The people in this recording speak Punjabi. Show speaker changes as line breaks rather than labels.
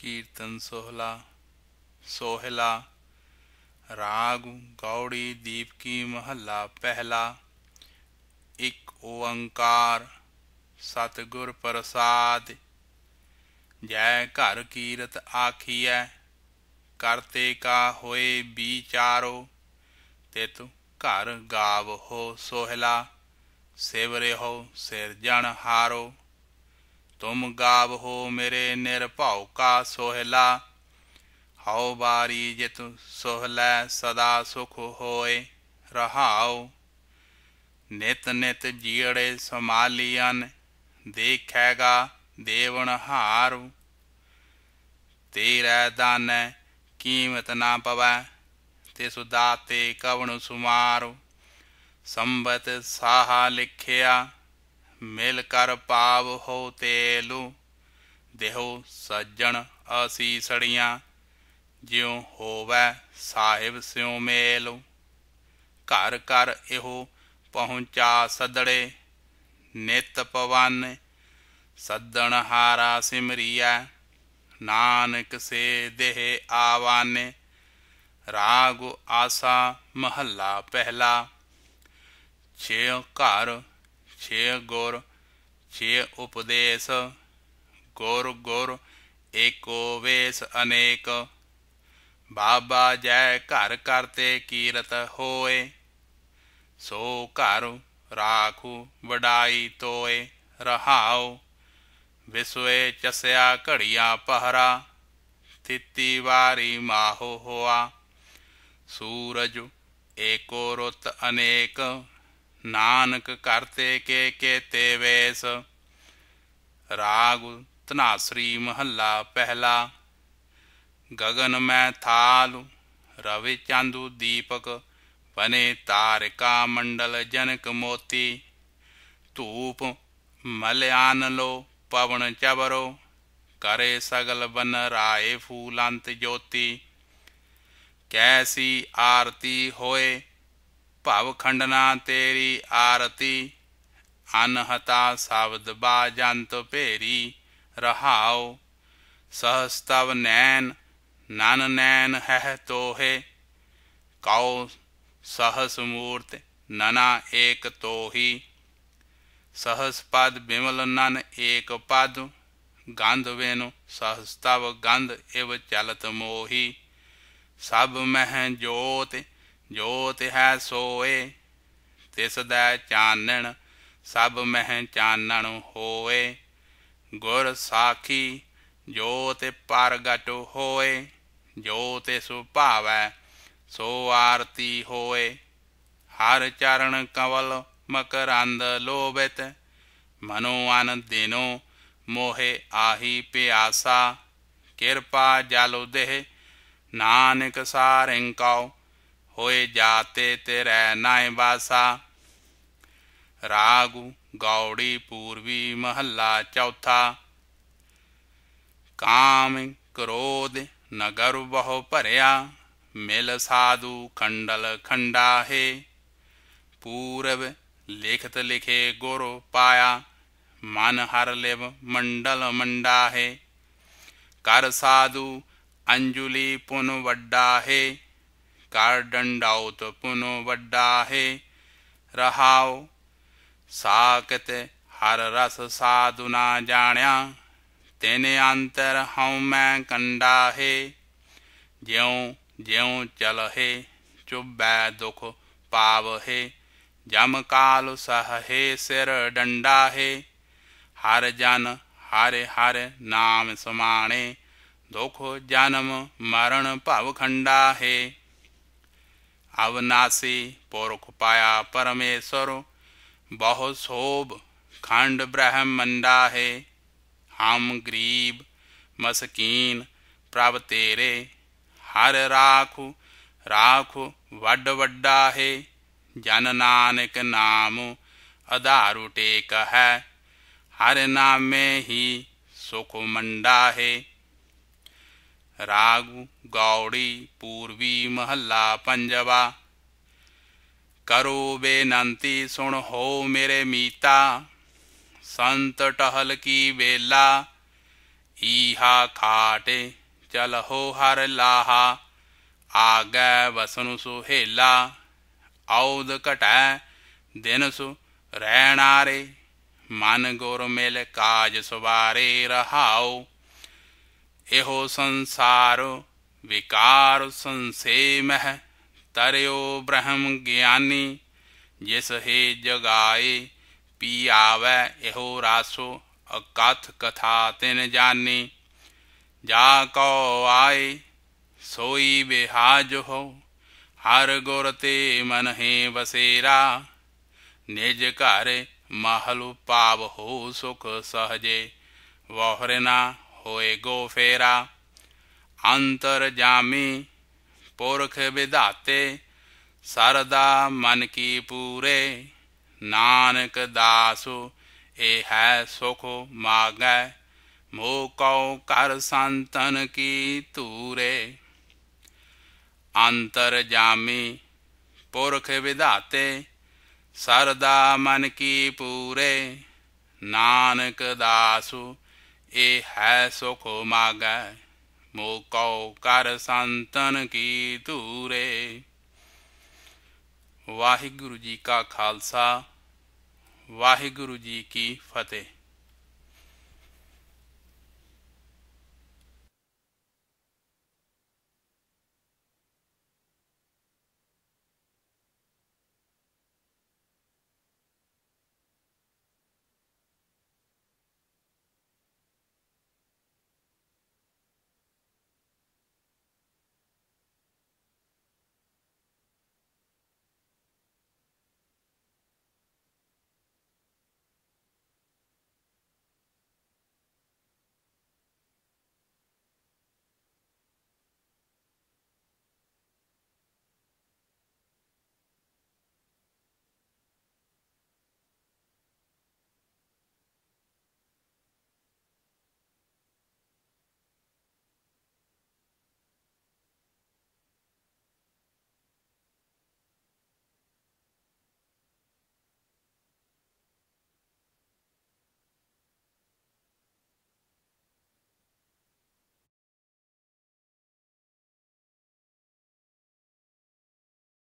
ਕੀਰਤਨ ਸੋਹਲਾ ਸੋਹਲਾ ਰਾਗ ਗੌੜੀ ਦੀਪ ਕੀ ਮਹੱਲਾ ਪਹਿਲਾ ਇੱਕ ਓੰਕਾਰ ਸਤਗੁਰ ਪ੍ਰਸਾਦ ਜੈ ਘਰ ਕੀਰਤ ਆਖੀਐ ਕਰਤੇ ਕਾ ਹੋਏ ਵਿਚਾਰੋ ਤਿਤ ਘਰ ਗਾਵ ਹੋ ਸੋਹਲਾ ਸੇਵਰੇ ਹੋ ਸਿਰ ਜਣ ਹਾਰੋ ਤੁਮ ਹੋ ਮੇਰੇ ਨਿਰਭਉ ਕਾ ਸੋਹਿਲਾ ਹਉ ਬਾਰੀ ਜਿਤ ਸੋਹਲੇ ਸਦਾ ਸੁਖ ਹੋਏ ਰਹਾਉ ਨਿਤ ਨਿਤ ਜੀੜੇ ਸਮਾਲੀਅਨ ਦੇਖੇਗਾ ਦੇਵਨ ਹਾਰ ਤੇਰਾ ਦਾਨ ਕੀਮਤ ਨਾ ਪਵੈ ਤੇ ਸੁਦਾਤੇ ਕਵਣ ਸੁਮਾਰ ਸੰਬਤ ਸਾਹਾ ਲਿਖਿਆ ਮਿਲ ਕਰ ਪਾਵ ਹੋ ਤੇਲੂ ਦੇਹੁ ਸੱਜਣ ਅਸੀਸੜੀਆਂ ਜਿਉ ਹੋਵੇ ਸਾਹਿਬ ਸਿਉ ਮੇਲੂ ਘਰ ਘਰ ਇਹੋ ਪਹੁੰਚਾ ਸਦੜੇ ਨਿਤ ਪਵਨ ਸੱਦਣ ਹਾਰਾ ਸਿਮਰੀਐ ਨਾਨਕ ਸੇ ਦੇਹ ਆਵਾਨੇ ਰਾਗ ਆਸਾ ਮਹੱਲਾ ਪਹਿਲਾ ਛੇ ਘਰ ਛੇ ਗੁਰ ਛੇ ਉਪਦੇਸ਼ ਗੁਰ ਗੁਰ ਏਕੋ ਵੇਸ ਅਨੇਕ ਬਾਬਾ ਜੈ ਘਰ ਕਰਤੇ ਕੀਰਤ ਹੋਏ ਸੋ ਘਰ ਰਾਖੂ ਵਡਾਈ ਤੋਏ ਰਹਾਉ ਵਿਸਵੇ ਚਸਿਆ ਘੜੀਆਂ ਪਹਰਾ ਤਿੱਤੀ ਵਾਰੀ ਮਾਹੋ ਹੋਆ ਸੂਰਜ ਏਕੋ ਰੁੱਤ ਅਨੇਕ ਨਾਨਕ ਕਰਤੇ ਕੇ ਕੇ ਤੇ ਵੇਸ ਰਾਗ ਤਨਾਸਰੀ ਮਹੱਲਾ ਪਹਿਲਾ ਗगन ਮੈਂ ਥਾਲ ਰਵੇ ਚਾਂਦੂ ਦੀਪਕ ਬਨੇ ਤਾਰਕਾ ਮੰਡਲ ਜਨਕ ਮੋਤੀ ਧੂਪ ਮਲਿਆਨ ਲੋ ਪਵਨ ਚਵਰੋ ਕਰੇ ਸਗਲ ਬਨ ਰਾਏ ਫੂਲੰਤ ਜੋਤੀ ਕੈਸੀ ਆਰਤੀ ਹੋਏ ਭਵ ਖੰਡਨਾ ਤੇਰੀ ਆਰਤੀ ਅਨਹਤਾ ਸ਼ਬਦ ਜੰਤ ਭੇਰੀ ਰਹਾਉ ਸਹਸਤਵ ਨੈਣ ਨਨ ਨੈਣ ਹੈ ਤੋਹੇ ਕਉ ਸਹਸ ਮੂਰਤ ਨਨਾ ਏਕ ਤੋਹੀ ਸਹਸ ਪਦ ਬਿਮਲ ਨਨ ਏਕ ਪਦ ਗੰਧ ਵੇਨ ਸਹਸਤਵ ਗੰਧ ਏਵ ਚਲਤ ਮੋਹੀ ਸਭ ਮਹਿ ਜੋਤ ਜੋ ਹੈ ਸੋਏ ਤਿਸ ਦਾ ਚਾਨਣ ਸਭ ਮਹਿ ਚਾਨਣ ਹੋਏ ਗੁਰ ਸਾਖੀ ਜੋਤ ਪਰਗਟ ਹੋਏ ਤੇ ਸੁਭਾਵੈ ਸੋ ਆਰਤੀ ਹੋਏ ਹਰ ਚਰਨ ਕਵਲ ਮਕਰੰਦ ਲੋਭਿਤ ਮਨੋ ਆਨੰਦ ਦੇਨੋ ਮੋਹਿ ਆਹੀ ਪਿਆਸਾ ਕਿਰਪਾ ਜਲ ਦੇਹ ਨਾਨਕ ਸਾਰਿੰ ਹੋਏ ਜਾਤੇ ਤੇਰੇ ਨਾਇ ਵਾਸਾ ਰਾਗ ਗੌੜੀ ਪੂਰਵੀ ਮਹੱਲਾ ਚੌਥਾ ਕਾਮ ਕ੍ਰੋਧ ਨਗਰ ਬਹੁ ਭਰਿਆ ਮਿਲ ਸਾਧੂ ਖੰਡਲ ਖੰਡਾ ਹੈ ਪੂਰਵ ਲਿਖਤ ਲਿਖੇ ਗੁਰ ਪਾਇਆ ਮਨ ਹਰ ਲੇਵ ਮੰਡਲ ਮੰਡਾ ਹੈ ਕਰ ਸਾਧੂ ਅੰਜੁਲੀ ਪੁਨ ਵੱਡਾ ਹੈ ਕਰ ਡੰਡਾਉਤ ਪੁਨੋ ਵੱਡਾ ਹੈ ਰਹਾਉ ਸਾਕਤ ਹਰ ਰਸ ਸਾਧੁ ਨਾ ਜਾਣਿਆ ਤੇਨੇ ਅੰਤਰ ਹਉ ਮੈਂ ਕੰਡਾ ਹੈ ਜਿਉ ਜਿਉ ਚਲ ਹੈ ਚੁਬੈ ਦੁਖ ਪਾਵ ਹੈ ਜਮ ਕਾਲ ਹੈ ਸਿਰ ਡੰਡਾ ਹੈ ਹਰ ਜਨ ਹਰ ਹਰ ਨਾਮ ਸਮਾਣੇ ਦੁਖ ਜਨਮ ਮਰਨ ਭਵ ਖੰਡਾ ਹੈ अवनासी पौरखपाया परमेश्वर बहु शोभ खंड ब्रह्मंडा है हम गरीब मसकीन प्रभ तेरे हर राखु राखु वड वड्डा है जन नानक नाम अधारु टेक है हर नाम में ही सुख मंडा है ਰਾਗੂ ਗੌੜੀ ਪੂਰਬੀ ਮਹੱਲਾ ਪੰਜਵਾ ਕਰੋ ਬੇਨੰਤੀ ਸੁਣ ਹੋ ਮੇਰੇ ਮੀਤਾ ਸੰਤ ਟਹਲ ਕੀ ਵੇਲਾ ਈਹਾ ਖਾਟੇ ਚਲ ਹੋ ਹਰ ਲਾਹਾ ਆਗੈ ਵਸਨੁ ਸੁਹੇਲਾ ਔਦ ਘਟੈ ਦਿਨ ਸੁ ਰਹਿਣਾਰੇ ਮਨ ਗੁਰ ਮਿਲ ਕਾਜ ਸੁਵਾਰੇ ਰਹਾਓ एहो संसारो विकार संसेम है तरयो ब्रह्म ज्ञानी जिस हे जगाए पियाव एहो रासो अकाथ कथा तिन जानी जा कौ आए सोई बेहाज हो हर गोरते मन हे बसेरा निज कर महल पाव हो सुख सहजे वहरना ਹੋਏ ਗੋ ਫੇਰਾ ਅੰਤਰ ਜਾਮੀ ਪੁਰਖ ਵਿਧਾਤੇ ਸਰਦਾ ਮਨ ਕੀ ਪੂਰੇ ਨਾਨਕ ਦਾਸੋ ਇਹ ਹੈ ਸੁਖ ਮਾਗੈ ਮੋ ਕਉ ਕਰ ਸੰਤਨ ਕੀ ਧੂਰੇ ਅੰਤਰ ਜਾਮੀ ਪੁਰਖ ਵਿਧਾਤੇ ਸਰਦਾ ਮਨ ਕੀ ਪੂਰੇ ਨਾਨਕ ਦਾਸੋ ਇਹ ਹੈ ਸੁਖ ਮਾਗੈ ਮੋਕੋ ਕਰ ਸੰਤਨ ਕੀ ਧੂਰੇ ਵਾਹਿਗੁਰੂ ਜੀ ਕਾ ਖਾਲਸਾ ਵਾਹਿਗੁਰੂ ਜੀ ਕੀ ਫਤਿਹ